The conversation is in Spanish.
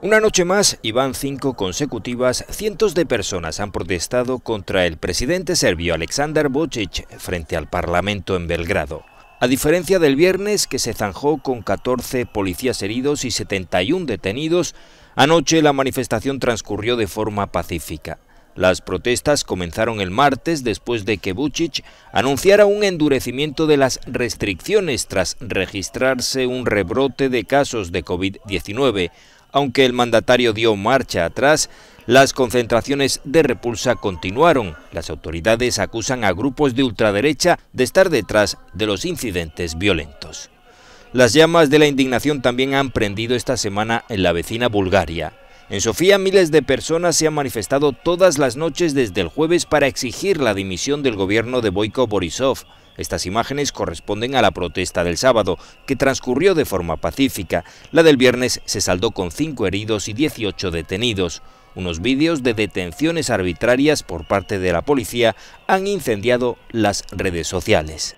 Una noche más, y van cinco consecutivas, cientos de personas han protestado contra el presidente serbio Aleksandar Vucic frente al Parlamento en Belgrado. A diferencia del viernes, que se zanjó con 14 policías heridos y 71 detenidos, anoche la manifestación transcurrió de forma pacífica. Las protestas comenzaron el martes después de que Vucic anunciara un endurecimiento de las restricciones tras registrarse un rebrote de casos de COVID-19, aunque el mandatario dio marcha atrás, las concentraciones de repulsa continuaron. Las autoridades acusan a grupos de ultraderecha de estar detrás de los incidentes violentos. Las llamas de la indignación también han prendido esta semana en la vecina Bulgaria. En Sofía miles de personas se han manifestado todas las noches desde el jueves para exigir la dimisión del gobierno de Boiko Borisov. Estas imágenes corresponden a la protesta del sábado, que transcurrió de forma pacífica. La del viernes se saldó con cinco heridos y 18 detenidos. Unos vídeos de detenciones arbitrarias por parte de la policía han incendiado las redes sociales.